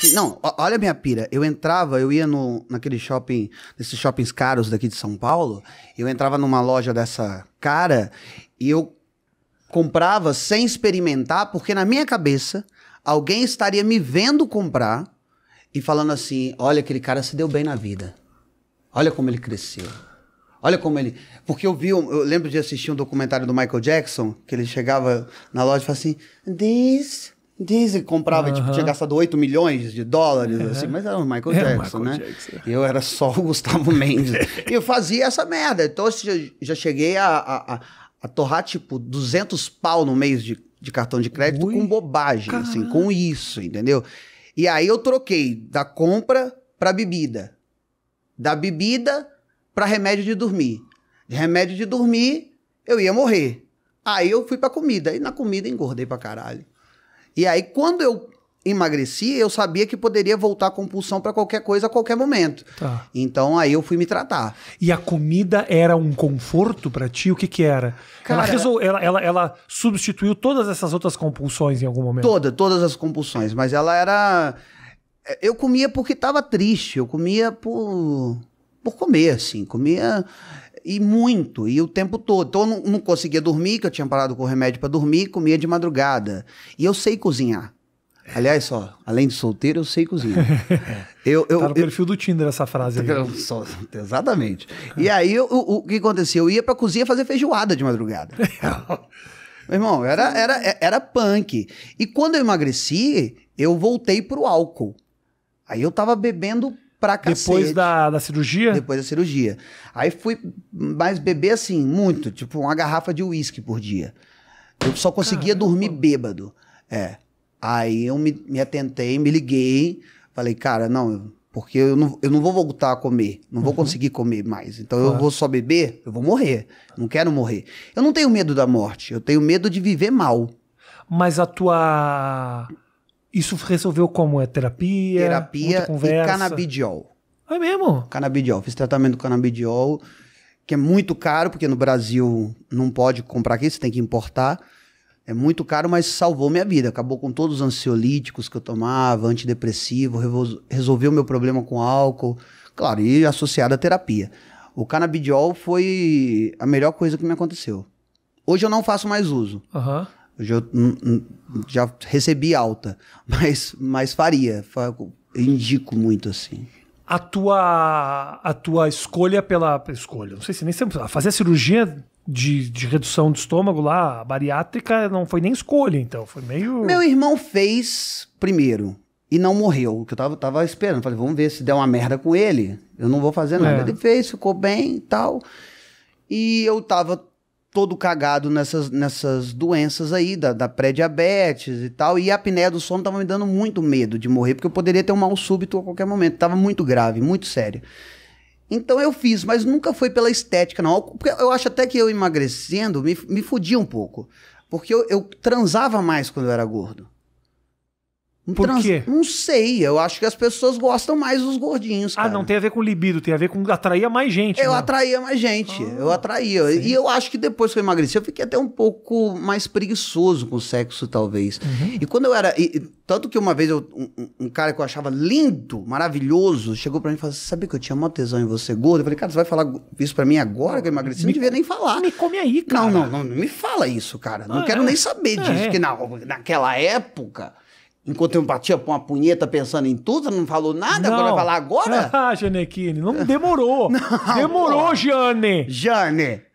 Sim, não, olha a minha pira. Eu entrava, eu ia no, naquele shopping, nesses shoppings caros daqui de São Paulo, eu entrava numa loja dessa cara e eu comprava sem experimentar, porque na minha cabeça alguém estaria me vendo comprar e falando assim: olha, aquele cara se deu bem na vida. Olha como ele cresceu. Olha como ele. Porque eu vi, eu lembro de assistir um documentário do Michael Jackson, que ele chegava na loja e falava assim: This Dizzy comprava, uh -huh. tipo, tinha gastado 8 milhões de dólares, assim, mas era o é, Michael é Jackson, Michael né? Jackson. Eu era só o Gustavo Mendes. e eu fazia essa merda. Então eu assim, já cheguei a, a, a, a torrar, tipo, 200 pau no mês de, de cartão de crédito Ui. com bobagem, Caramba. assim, com isso, entendeu? E aí eu troquei da compra pra bebida. Da bebida pra remédio de dormir. De remédio de dormir, eu ia morrer. Aí eu fui pra comida. E na comida engordei pra caralho. E aí, quando eu emagreci, eu sabia que poderia voltar a compulsão para qualquer coisa a qualquer momento. Tá. Então aí eu fui me tratar. E a comida era um conforto para ti? O que que era? Cara, ela, resol... ela, ela, ela, substituiu todas essas outras compulsões em algum momento? Toda, todas as compulsões, mas ela era eh, eu comia porque estava triste, eu comia por por comer assim, comia e muito, e o tempo todo. Então eu não, não conseguia dormir, que eu tinha parado com o remédio para dormir, comia de madrugada. E eu sei cozinhar. Aliás, só, além de solteiro, eu sei cozinhar. Eu, eu, tá no perfil eu, do Tinder essa frase aí. Só, exatamente. E aí, eu, o, o que aconteceu? Eu ia pra cozinha fazer feijoada de madrugada. Meu irmão, era, era, era punk. E quando eu emagreci, eu voltei pro álcool. Aí eu tava bebendo pra cacete. Depois da, da cirurgia? Depois da cirurgia. Aí fui, mais beber assim, muito, tipo uma garrafa de uísque por dia. Eu só conseguia Caramba. dormir bêbado. É. Aí eu me, me atentei, me liguei, falei, cara, não, porque eu não, eu não vou voltar a comer, não vou uhum. conseguir comer mais. Então claro. eu vou só beber, eu vou morrer. Não quero morrer. Eu não tenho medo da morte, eu tenho medo de viver mal. Mas a tua isso resolveu como? É terapia? Terapia e canabidiol. É mesmo? Canabidiol. Fiz tratamento do canabidiol, que é muito caro, porque no Brasil não pode comprar aqui, você tem que importar. É muito caro, mas salvou minha vida. Acabou com todos os ansiolíticos que eu tomava, antidepressivo, resolveu meu problema com álcool. Claro, e associado à terapia. O canabidiol foi a melhor coisa que me aconteceu. Hoje eu não faço mais uso. Uhum eu já recebi alta, mas, mas faria. Indico muito assim. A tua, a tua escolha pela. Escolha, não sei se nem sempre. Fazer a cirurgia de, de, redução do estômago lá, bariátrica, não foi nem escolha, então. Foi meio. Meu irmão fez primeiro e não morreu. Que eu tava, tava esperando. Falei, vamos ver se der uma merda com ele. Eu não vou fazer nada. É. Ele fez, ficou bem e tal. E eu tava todo cagado nessas, nessas doenças aí, da, da pré-diabetes e tal. E a apneia do sono tava me dando muito medo de morrer, porque eu poderia ter um mal súbito a qualquer momento. Tava muito grave, muito sério. Então eu fiz, mas nunca foi pela estética, não. Porque eu acho até que eu emagrecendo me, me fudia um pouco. Porque eu, eu transava mais quando eu era gordo. Por trans... quê? Não sei. Eu acho que as pessoas gostam mais dos gordinhos. Ah, cara. Ah, não tem a ver com libido, tem a ver com atrair mais gente. Eu né? atraía mais gente. Ah, eu atraía. Sim. E eu acho que depois que eu emagreci, eu fiquei até um pouco mais preguiçoso com o sexo, talvez. Uhum. E quando eu era. E, tanto que uma vez eu, um, um, cara que eu achava lindo, maravilhoso, chegou pra mim e falou: assim, Sabia que eu tinha maior tesão em você, gordo? Eu falei, cara, você vai falar isso pra mim agora que eu emagreci? Me, não devia nem falar. Me come aí, cara. Não, não, não, não me fala isso, cara. Não ah, quero é? nem saber disso. É. na, naquela época. Enquanto eu batia pra uma punheta pensando em tudo, não falou nada? Não. Agora vai falar agora? Ah, Janequine, não demorou. não, demorou, pô. Jane. Jane.